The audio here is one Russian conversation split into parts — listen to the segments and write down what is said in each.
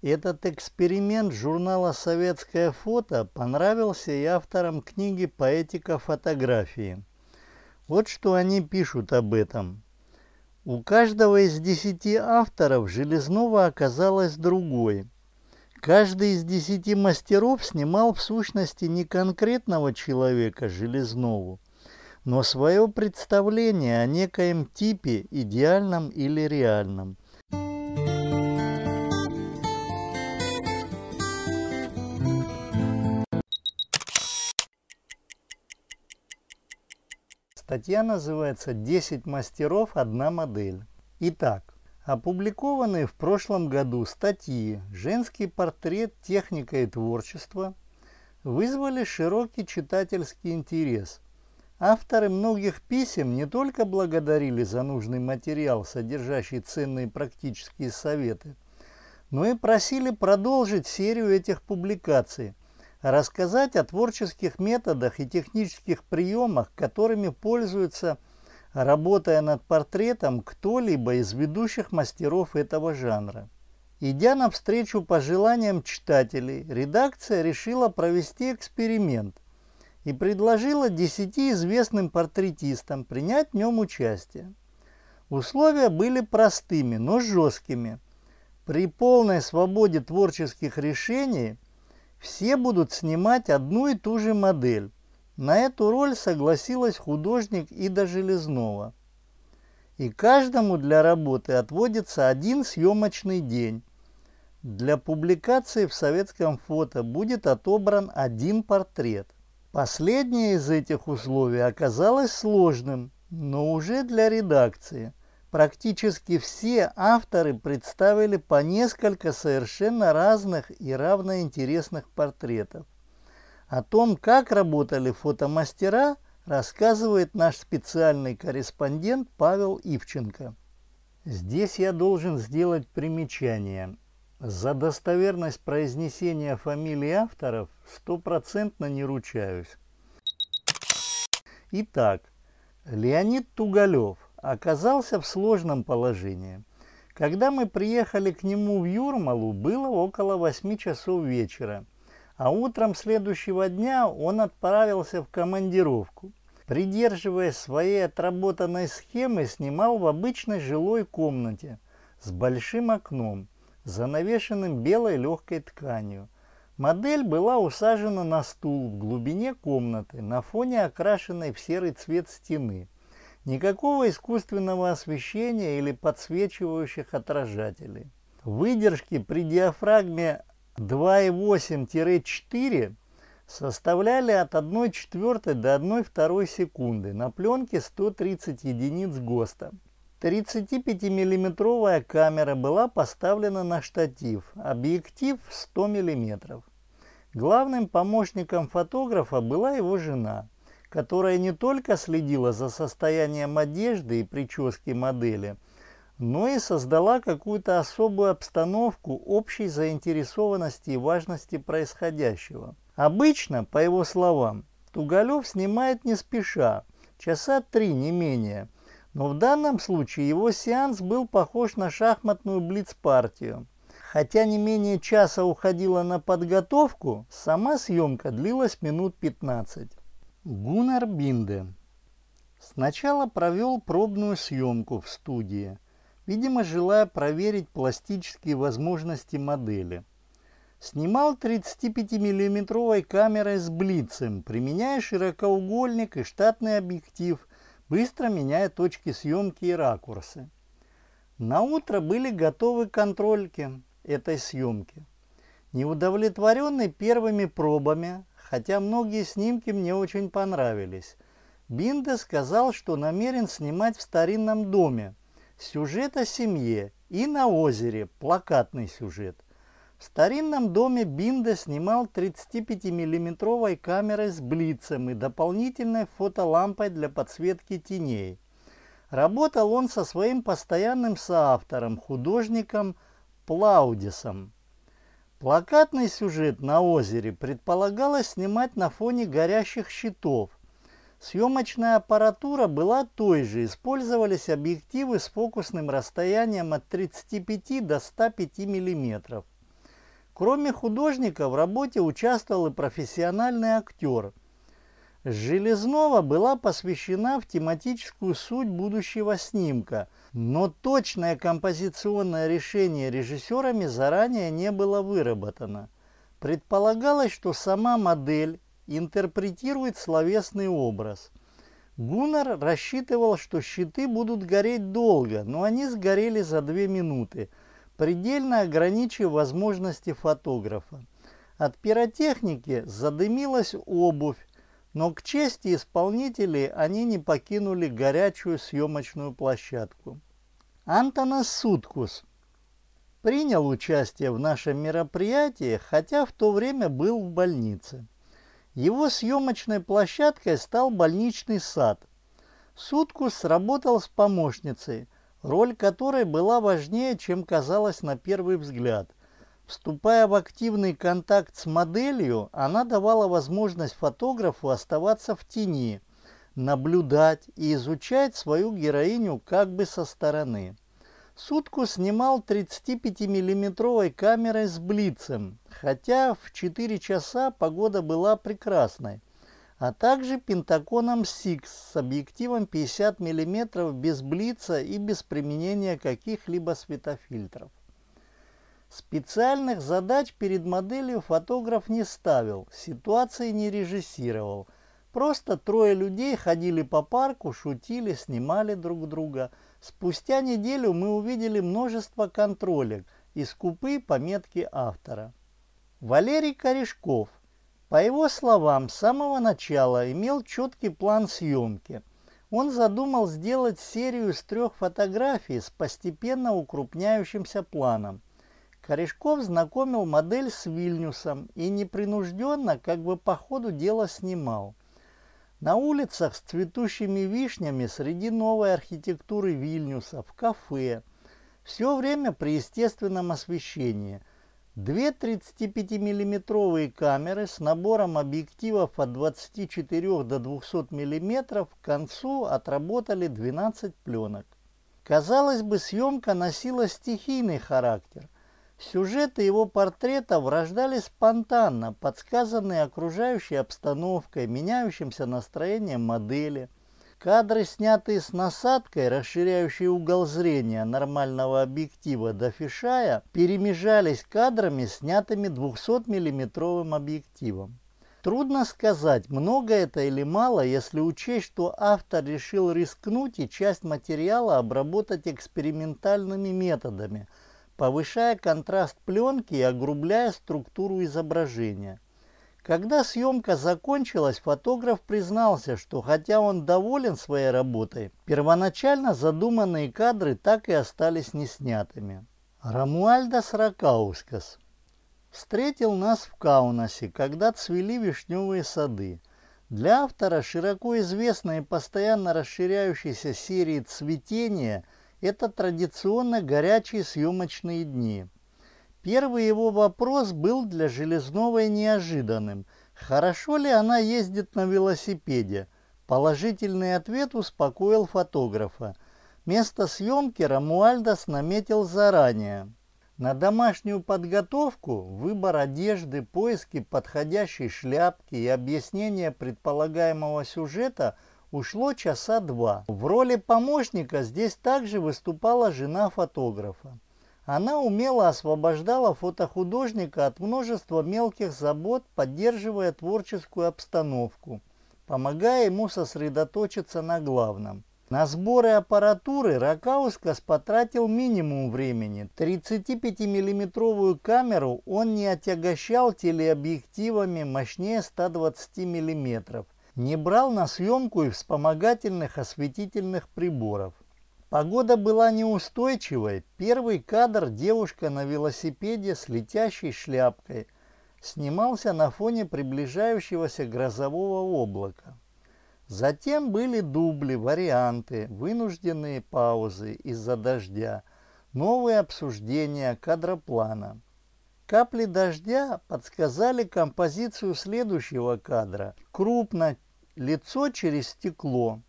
Этот эксперимент журнала «Советское фото» понравился и авторам книги «Поэтика фотографии». Вот что они пишут об этом. У каждого из десяти авторов Железнова оказалась другой. Каждый из десяти мастеров снимал в сущности не конкретного человека Железнову, но свое представление о некоем типе, идеальном или реальном – Статья называется «10 мастеров, одна модель». Итак, опубликованные в прошлом году статьи «Женский портрет, техника и творчество» вызвали широкий читательский интерес. Авторы многих писем не только благодарили за нужный материал, содержащий ценные практические советы, но и просили продолжить серию этих публикаций – рассказать о творческих методах и технических приемах, которыми пользуется, работая над портретом, кто-либо из ведущих мастеров этого жанра. Идя навстречу пожеланиям читателей, редакция решила провести эксперимент и предложила 10 известным портретистам принять в нем участие. Условия были простыми, но жесткими. При полной свободе творческих решений – все будут снимать одну и ту же модель. На эту роль согласилась художник Ида Железнова. И каждому для работы отводится один съемочный день. Для публикации в советском фото будет отобран один портрет. Последнее из этих условий оказалось сложным, но уже для редакции – практически все авторы представили по несколько совершенно разных и равноинтересных портретов. О том, как работали фотомастера, рассказывает наш специальный корреспондент Павел Ивченко. Здесь я должен сделать примечание. За достоверность произнесения фамилий авторов стопроцентно не ручаюсь. Итак, Леонид Туголев, оказался в сложном положении. Когда мы приехали к нему в Юрмалу, было около 8 часов вечера, а утром следующего дня он отправился в командировку. Придерживаясь своей отработанной схемы, снимал в обычной жилой комнате с большим окном, занавешенным белой легкой тканью. Модель была усажена на стул в глубине комнаты на фоне окрашенной в серый цвет стены – Никакого искусственного освещения или подсвечивающих отражателей. Выдержки при диафрагме 2,8-4 составляли от 1 четвертой до 1 второй секунды на пленке 130 единиц ГОСТа. 35-миллиметровая камера была поставлена на штатив, объектив 100 мм. Главным помощником фотографа была его жена которая не только следила за состоянием одежды и прически модели, но и создала какую-то особую обстановку общей заинтересованности и важности происходящего. Обычно, по его словам, Тугалев снимает не спеша, часа три не менее, но в данном случае его сеанс был похож на шахматную блиц-партию. Хотя не менее часа уходила на подготовку, сама съемка длилась минут 15. Гуннер Бинде сначала провел пробную съемку в студии, видимо, желая проверить пластические возможности модели. Снимал 35-миллиметровой камерой с блицем, применяя широкоугольник и штатный объектив, быстро меняя точки съемки и ракурсы. На утро были готовы контрольки этой съемки. Неудовлетворенный первыми пробами, хотя многие снимки мне очень понравились. Бинде сказал, что намерен снимать в старинном доме. Сюжет о семье и на озере, плакатный сюжет. В старинном доме Бинде снимал 35-миллиметровой камерой с блицем и дополнительной фотолампой для подсветки теней. Работал он со своим постоянным соавтором, художником Плаудисом. Плакатный сюжет на озере предполагалось снимать на фоне горящих щитов. Съемочная аппаратура была той же, использовались объективы с фокусным расстоянием от 35 до 105 мм. Кроме художника в работе участвовал и профессиональный актер. Железнова была посвящена в тематическую суть будущего снимка, но точное композиционное решение режиссерами заранее не было выработано. Предполагалось, что сама модель интерпретирует словесный образ. Гуннар рассчитывал, что щиты будут гореть долго, но они сгорели за две минуты, предельно ограничив возможности фотографа. От пиротехники задымилась обувь, но к чести исполнителей они не покинули горячую съемочную площадку. Антонас Суткус принял участие в нашем мероприятии, хотя в то время был в больнице. Его съемочной площадкой стал больничный сад. Суткус работал с помощницей, роль которой была важнее, чем казалось на первый взгляд. Вступая в активный контакт с моделью, она давала возможность фотографу оставаться в тени, наблюдать и изучать свою героиню как бы со стороны. Сутку снимал 35-миллиметровой камерой с блицем, хотя в 4 часа погода была прекрасной, а также пентаконом Six с объективом 50 мм без блица и без применения каких-либо светофильтров. Специальных задач перед моделью фотограф не ставил, ситуации не режиссировал. Просто трое людей ходили по парку, шутили, снимали друг друга. Спустя неделю мы увидели множество контролек из купы пометки автора. Валерий Корешков, по его словам, с самого начала имел четкий план съемки. Он задумал сделать серию из трех фотографий с постепенно укрупняющимся планом – Корешков знакомил модель с Вильнюсом и непринужденно, как бы по ходу дела, снимал. На улицах с цветущими вишнями среди новой архитектуры Вильнюса, в кафе. Все время при естественном освещении. Две 35-миллиметровые камеры с набором объективов от 24 до 200 миллиметров к концу отработали 12 пленок. Казалось бы, съемка носила стихийный характер – Сюжеты его портретов рождались спонтанно, подсказанные окружающей обстановкой, меняющимся настроением модели. Кадры, снятые с насадкой, расширяющие угол зрения нормального объектива до фишая, перемежались кадрами, снятыми 200-миллиметровым объективом. Трудно сказать, много это или мало, если учесть, что автор решил рискнуть и часть материала обработать экспериментальными методами – повышая контраст пленки и огрубляя структуру изображения. Когда съемка закончилась, фотограф признался, что хотя он доволен своей работой, первоначально задуманные кадры так и остались неснятыми. Рамуальдос Ракаускас встретил нас в Каунасе, когда цвели вишневые сады. Для автора широко известной и постоянно расширяющейся серии цветения это традиционно горячие съемочные дни. Первый его вопрос был для Железновой неожиданным. Хорошо ли она ездит на велосипеде? Положительный ответ успокоил фотографа. Место съемки Рамуальдас наметил заранее. На домашнюю подготовку, выбор одежды, поиски подходящей шляпки и объяснение предполагаемого сюжета – Ушло часа два. В роли помощника здесь также выступала жена фотографа. Она умело освобождала фотохудожника от множества мелких забот, поддерживая творческую обстановку, помогая ему сосредоточиться на главном. На сборы аппаратуры Ракаускас потратил минимум времени. 35-миллиметровую камеру он не отягощал телеобъективами мощнее 120 миллиметров – не брал на съемку и вспомогательных осветительных приборов. Погода была неустойчивой. Первый кадр девушка на велосипеде с летящей шляпкой снимался на фоне приближающегося грозового облака. Затем были дубли, варианты, вынужденные паузы из-за дождя, новые обсуждения кадроплана. Капли дождя подсказали композицию следующего кадра. Крупно, Лицо через стекло.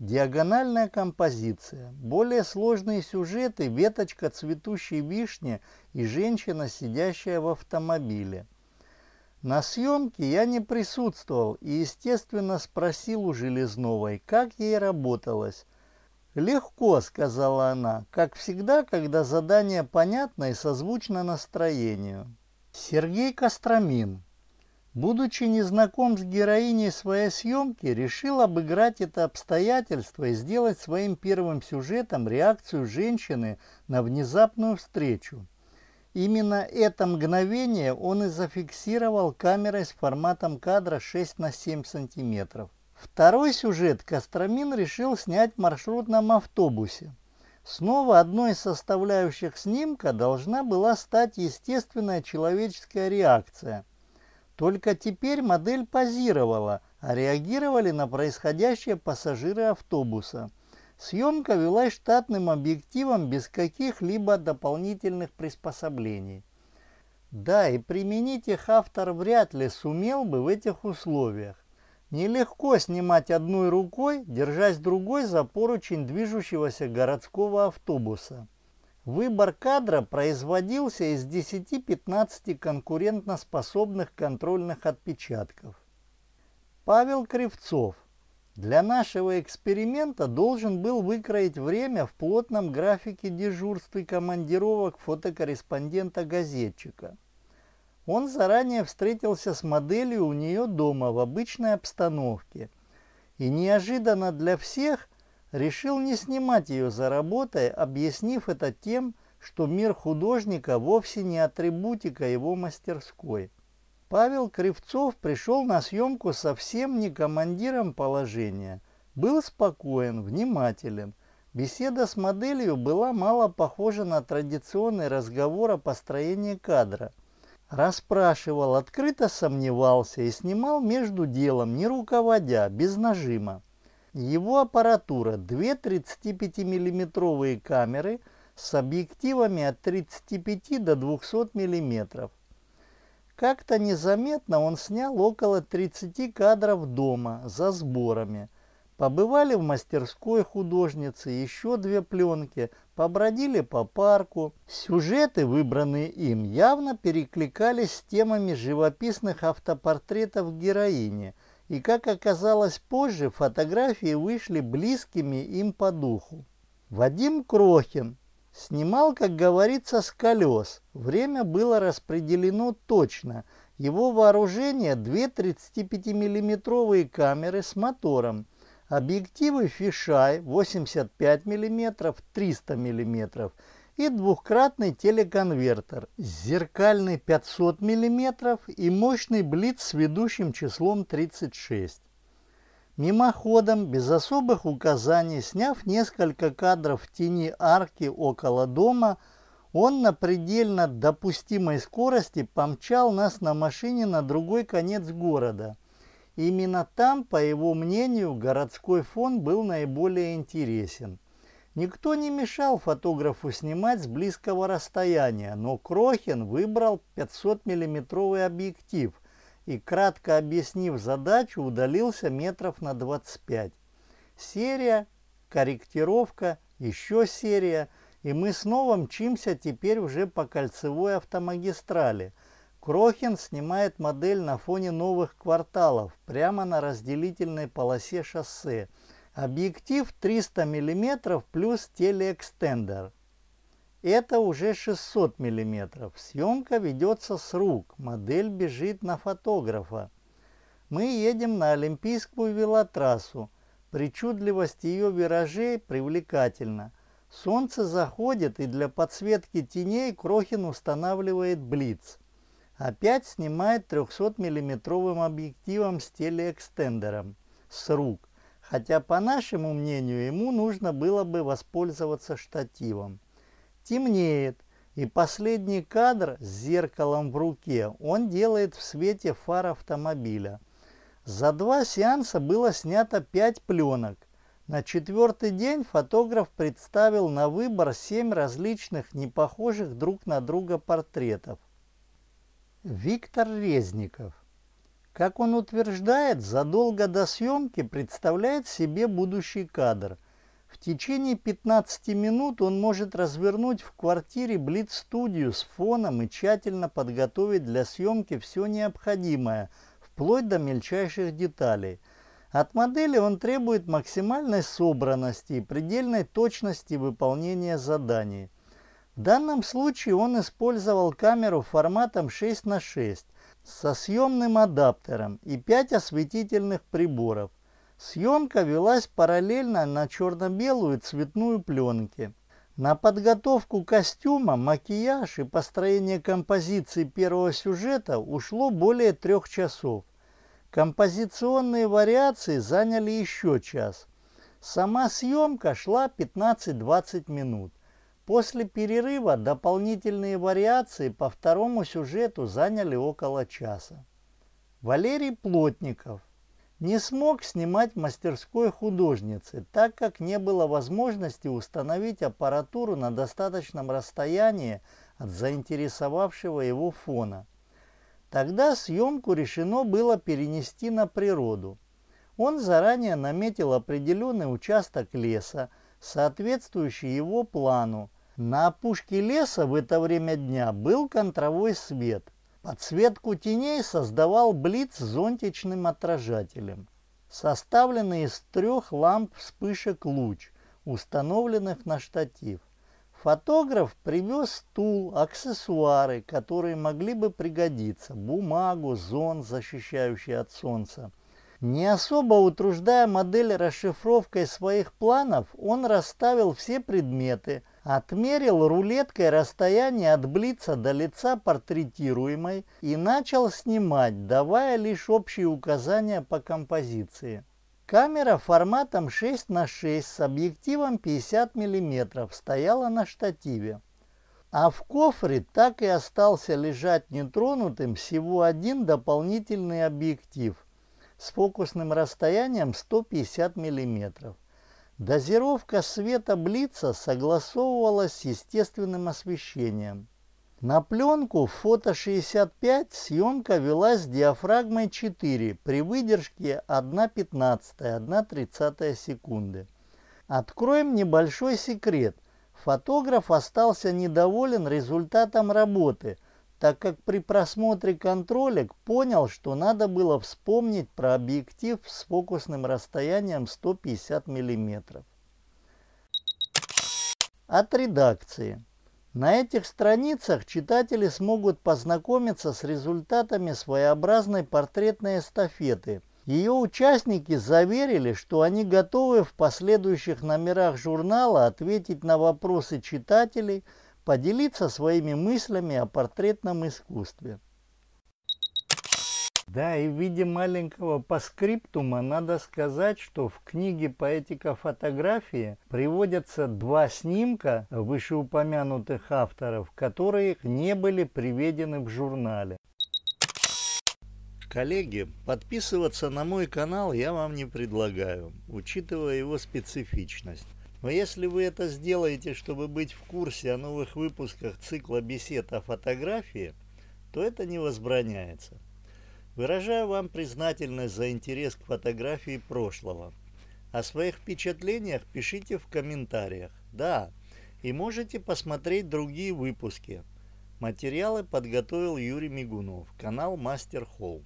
Диагональная композиция. Более сложные сюжеты – веточка цветущей вишни и женщина, сидящая в автомобиле. На съемке я не присутствовал и, естественно, спросил у Железновой, как ей работалось. «Легко», — сказала она, — «как всегда, когда задание понятно и созвучно настроению». Сергей Костромин Будучи незнаком с героиней своей съемки, решил обыграть это обстоятельство и сделать своим первым сюжетом реакцию женщины на внезапную встречу. Именно это мгновение он и зафиксировал камерой с форматом кадра 6 на 7 сантиметров. Второй сюжет Костромин решил снять в маршрутном автобусе. Снова одной из составляющих снимка должна была стать естественная человеческая реакция – только теперь модель позировала, а реагировали на происходящее пассажиры автобуса. Съемка велась штатным объективом без каких-либо дополнительных приспособлений. Да, и применить их автор вряд ли сумел бы в этих условиях. Нелегко снимать одной рукой, держась другой за поручень движущегося городского автобуса. Выбор кадра производился из 10-15 конкурентноспособных контрольных отпечатков. Павел Кривцов для нашего эксперимента должен был выкроить время в плотном графике дежурств и командировок фотокорреспондента-газетчика. Он заранее встретился с моделью у нее дома в обычной обстановке. И неожиданно для всех решил не снимать ее за работой, объяснив это тем, что мир художника вовсе не атрибутика его мастерской. Павел Кривцов пришел на съемку совсем не командиром положения. Был спокоен, внимателен. Беседа с моделью была мало похожа на традиционный разговор о построении кадра. Расспрашивал, открыто сомневался и снимал между делом, не руководя, без нажима. Его аппаратура – две 35-миллиметровые камеры с объективами от 35 до 200 миллиметров. Как-то незаметно он снял около 30 кадров дома за сборами. Побывали в мастерской художницы еще две пленки, побродили по парку. Сюжеты, выбранные им, явно перекликались с темами живописных автопортретов героини – и, как оказалось позже, фотографии вышли близкими им по духу. Вадим Крохин снимал, как говорится, с колес. Время было распределено точно. Его вооружение – две 35 миллиметровые камеры с мотором, объективы фишай 85 мм, 300 мм и двухкратный телеконвертер, зеркальный 500 мм и мощный блиц с ведущим числом 36. Мимоходом, без особых указаний, сняв несколько кадров в тени арки около дома, он на предельно допустимой скорости помчал нас на машине на другой конец города. Именно там, по его мнению, городской фон был наиболее интересен. Никто не мешал фотографу снимать с близкого расстояния, но Крохин выбрал 500-миллиметровый объектив и, кратко объяснив задачу, удалился метров на 25. Серия, корректировка, еще серия, и мы снова мчимся теперь уже по кольцевой автомагистрали. Крохин снимает модель на фоне новых кварталов, прямо на разделительной полосе шоссе – Объектив 300 мм плюс телеэкстендер. Это уже 600 мм. Съемка ведется с рук. Модель бежит на фотографа. Мы едем на Олимпийскую велотрассу. Причудливость ее виражей привлекательна. Солнце заходит и для подсветки теней Крохин устанавливает блиц. Опять снимает 300 миллиметровым объективом с телеэкстендером с рук хотя по нашему мнению ему нужно было бы воспользоваться штативом. Темнеет, и последний кадр с зеркалом в руке он делает в свете фар автомобиля. За два сеанса было снято пять пленок. На четвертый день фотограф представил на выбор семь различных непохожих друг на друга портретов. Виктор Резников как он утверждает, задолго до съемки представляет себе будущий кадр. В течение 15 минут он может развернуть в квартире блиц-студию с фоном и тщательно подготовить для съемки все необходимое, вплоть до мельчайших деталей. От модели он требует максимальной собранности и предельной точности выполнения заданий. В данном случае он использовал камеру форматом 6 на 6 со съемным адаптером и 5 осветительных приборов. Съемка велась параллельно на черно-белую цветную пленке. На подготовку костюма, макияж и построение композиции первого сюжета ушло более трех часов. Композиционные вариации заняли еще час. Сама съемка шла 15-20 минут. После перерыва дополнительные вариации по второму сюжету заняли около часа. Валерий Плотников не смог снимать мастерской художницы, так как не было возможности установить аппаратуру на достаточном расстоянии от заинтересовавшего его фона. Тогда съемку решено было перенести на природу. Он заранее наметил определенный участок леса, соответствующий его плану, на опушке леса в это время дня был контровой свет. Подсветку теней создавал блиц с зонтичным отражателем, составленный из трех ламп вспышек луч, установленных на штатив. Фотограф привез стул, аксессуары, которые могли бы пригодиться, бумагу, зон, защищающий от солнца, не особо утруждая модель расшифровкой своих планов, он расставил все предметы, отмерил рулеткой расстояние от блица до лица портретируемой и начал снимать, давая лишь общие указания по композиции. Камера форматом 6 на 6 с объективом 50 мм стояла на штативе. А в кофре так и остался лежать нетронутым всего один дополнительный объектив – с фокусным расстоянием 150 мм. Дозировка света Блица согласовывалась с естественным освещением. На пленку в фото 65 съемка велась диафрагмой 4 при выдержке 1,15-1,30 секунды. Откроем небольшой секрет. Фотограф остался недоволен результатом работы – так как при просмотре контролек понял, что надо было вспомнить про объектив с фокусным расстоянием 150 мм. От редакции. На этих страницах читатели смогут познакомиться с результатами своеобразной портретной эстафеты. Ее участники заверили, что они готовы в последующих номерах журнала ответить на вопросы читателей – поделиться своими мыслями о портретном искусстве. Да, и в виде маленького поскриптума надо сказать, что в книге «Поэтика фотографии» приводятся два снимка вышеупомянутых авторов, которые не были приведены в журнале. Коллеги, подписываться на мой канал я вам не предлагаю, учитывая его специфичность. Но если вы это сделаете, чтобы быть в курсе о новых выпусках цикла бесед о фотографии, то это не возбраняется. Выражаю вам признательность за интерес к фотографии прошлого. О своих впечатлениях пишите в комментариях. Да, и можете посмотреть другие выпуски. Материалы подготовил Юрий Мигунов, канал Мастер Холл.